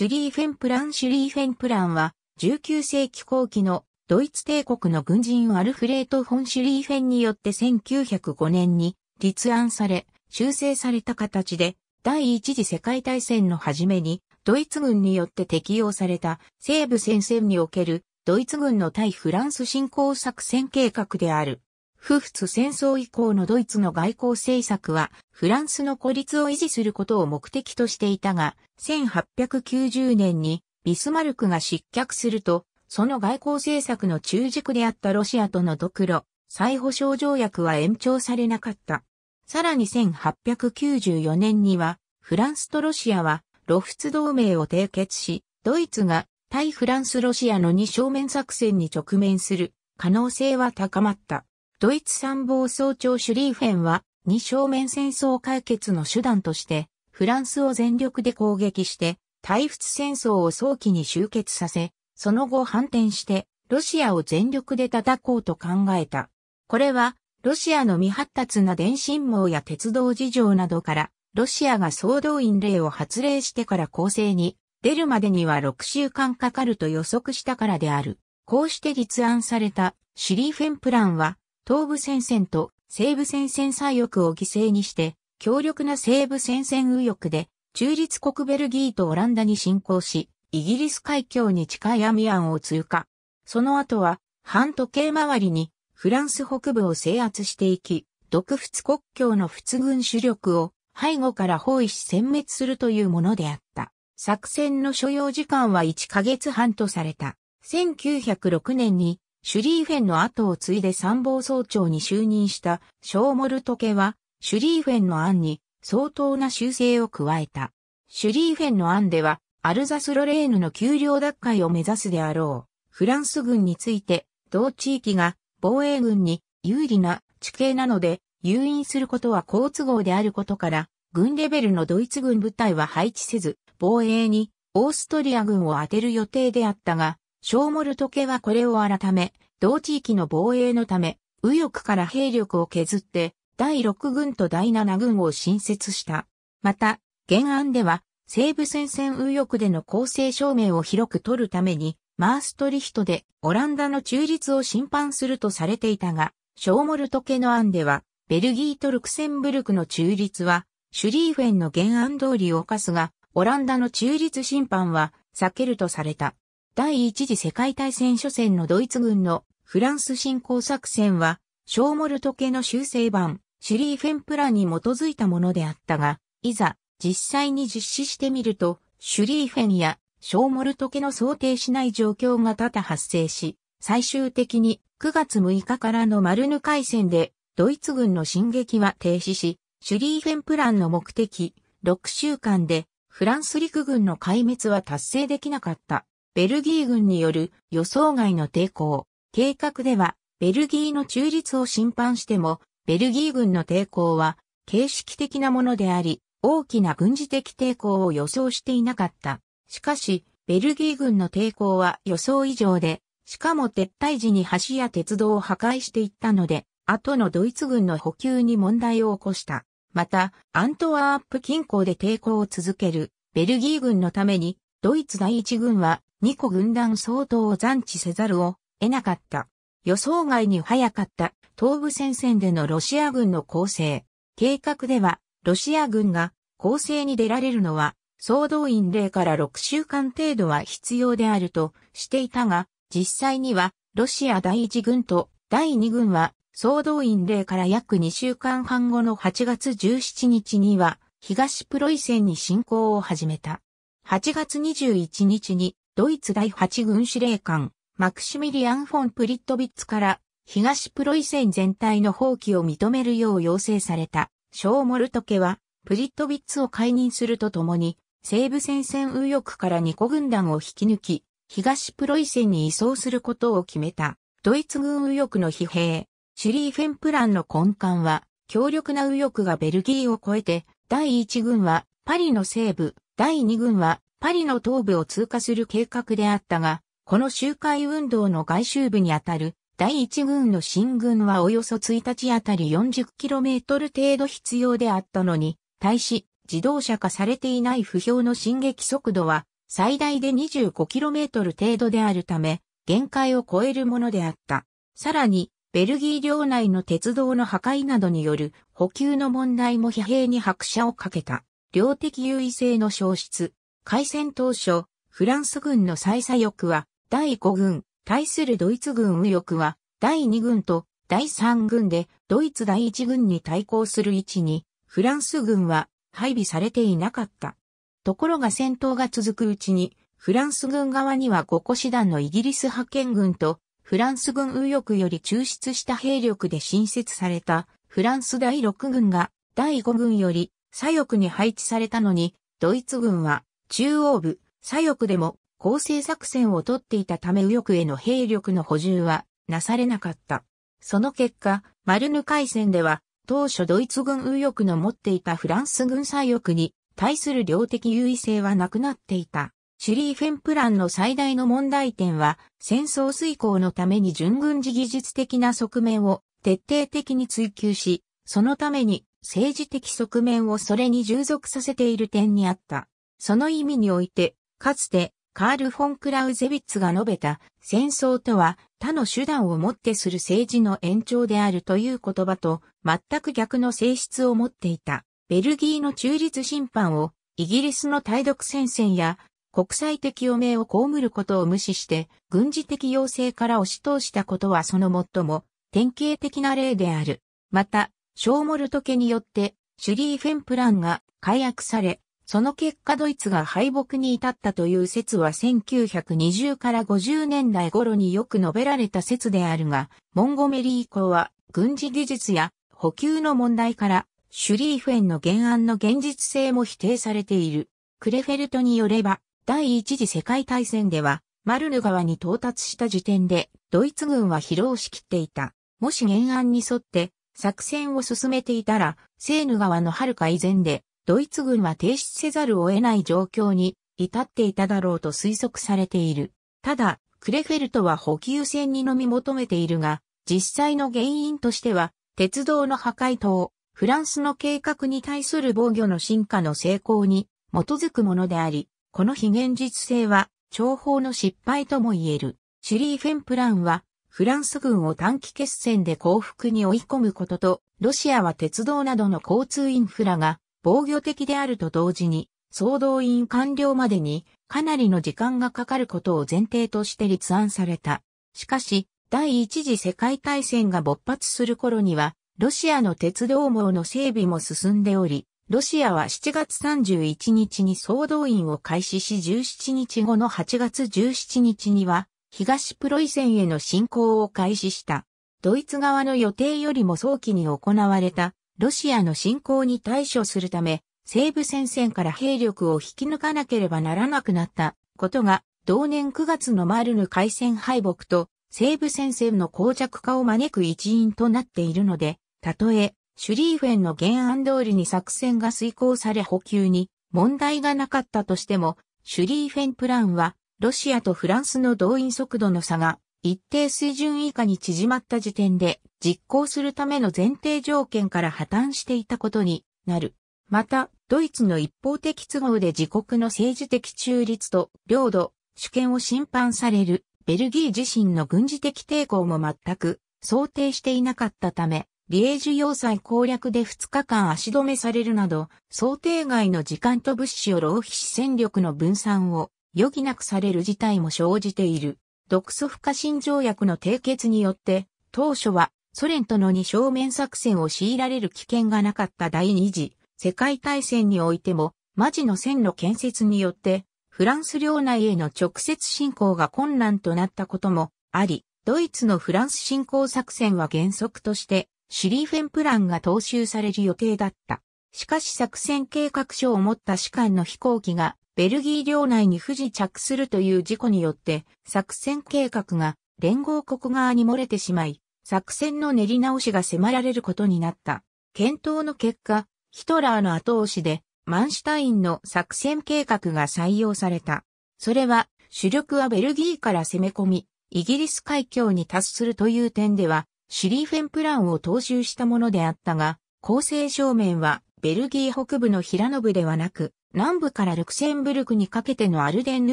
シュリーフェンプラン・シュリーフェンプランは、19世紀後期のドイツ帝国の軍人アルフレート・フォン・シュリーフェンによって1905年に立案され、修正された形で、第一次世界大戦の初めに、ドイツ軍によって適用された西部戦線におけるドイツ軍の対フランス侵攻作戦計画である。フフツ戦争以降のドイツの外交政策は、フランスの孤立を維持することを目的としていたが、1890年にビスマルクが失脚すると、その外交政策の中軸であったロシアとの独路、再保障条約は延長されなかった。さらに1894年には、フランスとロシアは、露ツ同盟を締結し、ドイツが対フランスロシアの二正面作戦に直面する可能性は高まった。ドイツ参謀総長シュリーフェンは、二正面戦争解決の手段として、フランスを全力で攻撃して、対仏戦争を早期に終結させ、その後反転して、ロシアを全力で叩こうと考えた。これは、ロシアの未発達な電信網や鉄道事情などから、ロシアが総動員令を発令してから攻勢に出るまでには6週間かかると予測したからである。こうして立案されたシリーフェンプランは東部戦線と西部戦線左翼を犠牲にして、強力な西部戦線右翼で、中立国ベルギーとオランダに侵攻し、イギリス海峡に近いアミアンを通過。その後は、半時計回りに、フランス北部を制圧していき、独仏国境の仏軍主力を背後から包囲し殲滅するというものであった。作戦の所要時間は1ヶ月半とされた。1906年にシュリーフェンの後を継いで参謀総長に就任したショーモルト家は、シュリーフェンの案に相当な修正を加えた。シュリーフェンの案では、アルザスロレーヌの丘陵奪回を目指すであろう。フランス軍について、同地域が防衛軍に有利な地形なので、誘引することは好都合であることから、軍レベルのドイツ軍部隊は配置せず、防衛にオーストリア軍を当てる予定であったが、ショーモルト家はこれを改め、同地域の防衛のため、右翼から兵力を削って、第6軍と第7軍を新設した。また、原案では、西部戦線右翼での構成証明を広く取るために、マーストリヒトでオランダの中立を審判するとされていたが、ショーモルト家の案では、ベルギーとルクセンブルクの中立は、シュリーフェンの原案通りを犯すが、オランダの中立審判は避けるとされた。第一次世界大戦初戦のドイツ軍のフランス侵攻作戦は、ショーモルト家の修正版、シュリーフェンプランに基づいたものであったが、いざ、実際に実施してみると、シュリーフェンやショーモルト家の想定しない状況が多々発生し、最終的に9月6日からのマルヌ海戦でドイツ軍の進撃は停止し、シュリーフェンプランの目的、6週間でフランス陸軍の壊滅は達成できなかった。ベルギー軍による予想外の抵抗。計画では、ベルギーの中立を侵犯しても、ベルギー軍の抵抗は、形式的なものであり、大きな軍事的抵抗を予想していなかった。しかし、ベルギー軍の抵抗は予想以上で、しかも撤退時に橋や鉄道を破壊していったので、後のドイツ軍の補給に問題を起こした。また、アントワープ近郊で抵抗を続けるベルギー軍のために、ドイツ第一軍は2個軍団相当を残置せざるを得なかった。予想外に早かった東部戦線でのロシア軍の攻勢。計画では、ロシア軍が攻勢に出られるのは、総動員令から6週間程度は必要であるとしていたが、実際には、ロシア第一軍と第二軍は、総動員令から約2週間半後の8月17日には、東プロイセンに侵攻を始めた。8月21日にドイツ第8軍司令官、マクシミリアン・フォン・プリットビッツから東プロイセン全体の放棄を認めるよう要請されたショーモルト家はプリットビッツを解任するとともに西部戦線右翼から2個軍団を引き抜き東プロイセンに移送することを決めたドイツ軍右翼の疲弊シュリーフェンプランの根幹は強力な右翼がベルギーを越えて第1軍はパリの西部第2軍はパリの東部を通過する計画であったが、この集会運動の外周部にあたる第一軍の進軍はおよそ1日あたり 40km 程度必要であったのに、対し自動車化されていない不評の進撃速度は最大で 25km 程度であるため、限界を超えるものであった。さらに、ベルギー領内の鉄道の破壊などによる補給の問題も疲弊に拍車をかけた。量的優位性の消失、開戦当初、フランス軍の最左翼は第5軍、対するドイツ軍右翼は第2軍と第3軍でドイツ第1軍に対抗する位置にフランス軍は配備されていなかった。ところが戦闘が続くうちにフランス軍側には5個師団のイギリス派遣軍とフランス軍右翼より抽出した兵力で新設されたフランス第6軍が第5軍より左翼に配置されたのにドイツ軍は中央部、左翼でも攻勢作戦をとっていたため右翼への兵力の補充はなされなかった。その結果、マルヌ海戦では、当初ドイツ軍右翼の持っていたフランス軍左翼に対する量的優位性はなくなっていた。シュリーフェンプランの最大の問題点は、戦争遂行のために準軍事技術的な側面を徹底的に追求し、そのために政治的側面をそれに従属させている点にあった。その意味において、かつて、カール・フォン・クラウゼビッツが述べた、戦争とは他の手段をもってする政治の延長であるという言葉と全く逆の性質を持っていた、ベルギーの中立審判をイギリスの対独戦線や国際的余命を被ることを無視して軍事的要請から押し通したことはその最も典型的な例である。また、ショーモルト家によってシュリーフェンプランが解約され、その結果ドイツが敗北に至ったという説は1920から50年代頃によく述べられた説であるが、モンゴメリー以降は軍事技術や補給の問題からシュリーフェンの原案の現実性も否定されている。クレフェルトによれば、第一次世界大戦では、マルヌ川に到達した時点で、ドイツ軍は疲労しきっていた。もし原案に沿って作戦を進めていたら、セーヌ川の遥か以前でドイツ軍は停止せざるを得ない状況に至っていただろうと推測されている。ただ、クレフェルトは補給船に飲み求めているが、実際の原因としては、鉄道の破壊と、フランスの計画に対する防御の進化の成功に基づくものであり、この非現実性は、重宝の失敗とも言える。シュリーフェンプランは、フランス軍を短期決戦で降伏に追い込むことと、ロシアは鉄道などの交通インフラが防御的であると同時に、総動員完了までにかなりの時間がかかることを前提として立案された。しかし、第一次世界大戦が勃発する頃には、ロシアの鉄道網の整備も進んでおり、ロシアは7月31日に総動員を開始し17日後の8月17日には、東プロイセンへの侵攻を開始した。ドイツ側の予定よりも早期に行われたロシアの侵攻に対処するため、西部戦線から兵力を引き抜かなければならなくなったことが、同年9月のマルヌ海戦敗北と西部戦線の膠着化を招く一因となっているので、たとえ、シュリーフェンの原案通りに作戦が遂行され補給に問題がなかったとしても、シュリーフェンプランは、ロシアとフランスの動員速度の差が一定水準以下に縮まった時点で実行するための前提条件から破綻していたことになる。また、ドイツの一方的都合で自国の政治的中立と領土、主権を侵犯されるベルギー自身の軍事的抵抗も全く想定していなかったため、リエージュ要塞攻略で2日間足止めされるなど、想定外の時間と物資を浪費し戦力の分散を余儀なくされる事態も生じている。独ソ不可侵条約の締結によって、当初はソ連との二正面作戦を強いられる危険がなかった第二次世界大戦においても、マジの線路建設によって、フランス領内への直接侵攻が困難となったこともあり、ドイツのフランス侵攻作戦は原則として、シュリーフェンプランが踏襲される予定だった。しかし作戦計画書を持った士官の飛行機がベルギー領内に不時着するという事故によって作戦計画が連合国側に漏れてしまい、作戦の練り直しが迫られることになった。検討の結果、ヒトラーの後押しでマンシュタインの作戦計画が採用された。それは主力はベルギーから攻め込み、イギリス海峡に達するという点では、シュリーフェンプランを踏襲したものであったが、構成正面はベルギー北部のヒラノブではなく、南部からルクセンブルクにかけてのアルデンヌ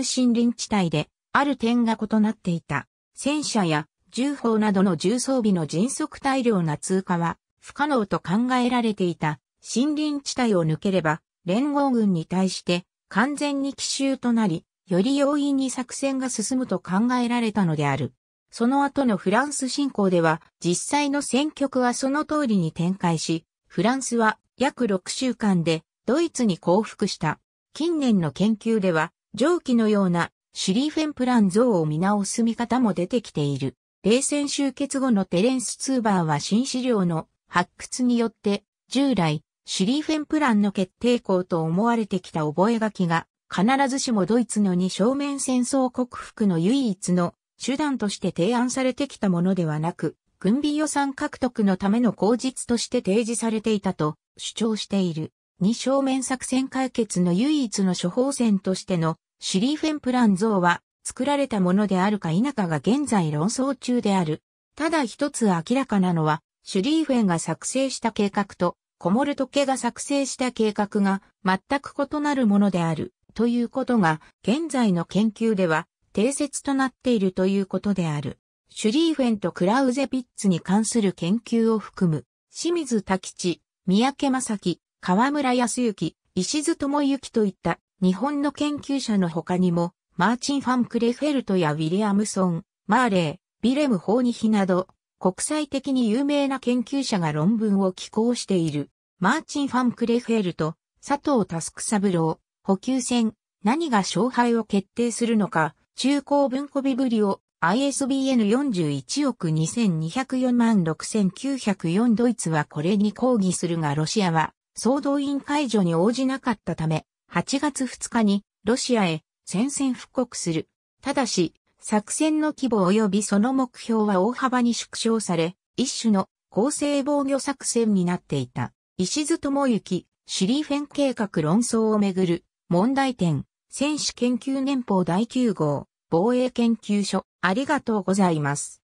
森林地帯で、ある点が異なっていた。戦車や銃砲などの重装備の迅速大量な通過は不可能と考えられていた森林地帯を抜ければ連合軍に対して完全に奇襲となり、より容易に作戦が進むと考えられたのである。その後のフランス侵攻では実際の戦局はその通りに展開し、フランスは約6週間でドイツに降伏した。近年の研究では、蒸気のようなシュリーフェンプラン像を見直す見方も出てきている。冷戦終結後のテレンス・ツーバーは新資料の発掘によって、従来、シュリーフェンプランの決定校と思われてきた覚書が、必ずしもドイツの二正面戦争克服の唯一の手段として提案されてきたものではなく、軍備予算獲得のための口実として提示されていたと主張している。二正面作戦解決の唯一の処方箋としてのシュリーフェンプラン像は作られたものであるか否かが現在論争中である。ただ一つ明らかなのは、シュリーフェンが作成した計画と、コモルトケが作成した計画が全く異なるものである、ということが、現在の研究では定説となっているということである。シュリーフェンとクラウゼピッツに関する研究を含む、清水多吉、三宅正樹、河村康之、石津智之といった日本の研究者の他にも、マーチン・ファン・クレフェルトやウィリアムソン、マーレー、ビレム・ホーニヒなど、国際的に有名な研究者が論文を寄稿している。マーチン・ファン・クレフェルト、佐藤タスクサブロー、補給船、何が勝敗を決定するのか、中高文庫ビブリオ、ISBN 41億2204万6904ドイツはこれに抗議するがロシアは総動員解除に応じなかったため、8月2日にロシアへ宣戦布告する。ただし、作戦の規模及びその目標は大幅に縮小され、一種の構成防御作戦になっていた。石津智之、シリーフェン計画論争をめぐる問題点、戦士研究年報第9号、防衛研究所。ありがとうございます。